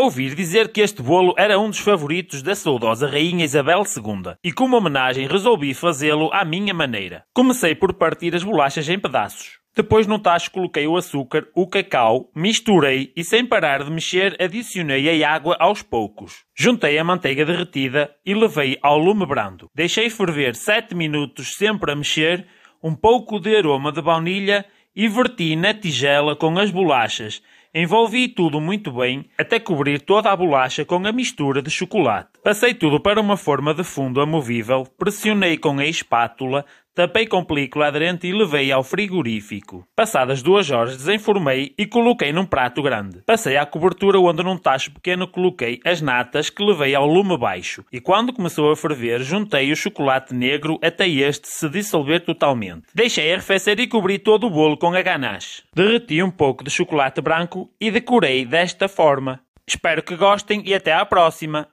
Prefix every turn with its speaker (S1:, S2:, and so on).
S1: Ouvir dizer que este bolo era um dos favoritos da saudosa Rainha Isabel II e, como homenagem, resolvi fazê-lo à minha maneira. Comecei por partir as bolachas em pedaços. Depois, num tacho, coloquei o açúcar, o cacau, misturei e, sem parar de mexer, adicionei a água aos poucos. Juntei a manteiga derretida e levei ao lume brando. Deixei ferver 7 minutos, sempre a mexer, um pouco de aroma de baunilha e verti na tigela com as bolachas Envolvi tudo muito bem até cobrir toda a bolacha com a mistura de chocolate. Passei tudo para uma forma de fundo amovível, pressionei com a espátula, tapei com película aderente e levei ao frigorífico. Passadas duas horas, desenformei e coloquei num prato grande. Passei à cobertura onde num tacho pequeno coloquei as natas que levei ao lume baixo. E quando começou a ferver, juntei o chocolate negro até este se dissolver totalmente. Deixei arrefecer e cobri todo o bolo com a ganache. Derreti um pouco de chocolate branco e decorei desta forma. Espero que gostem e até à próxima!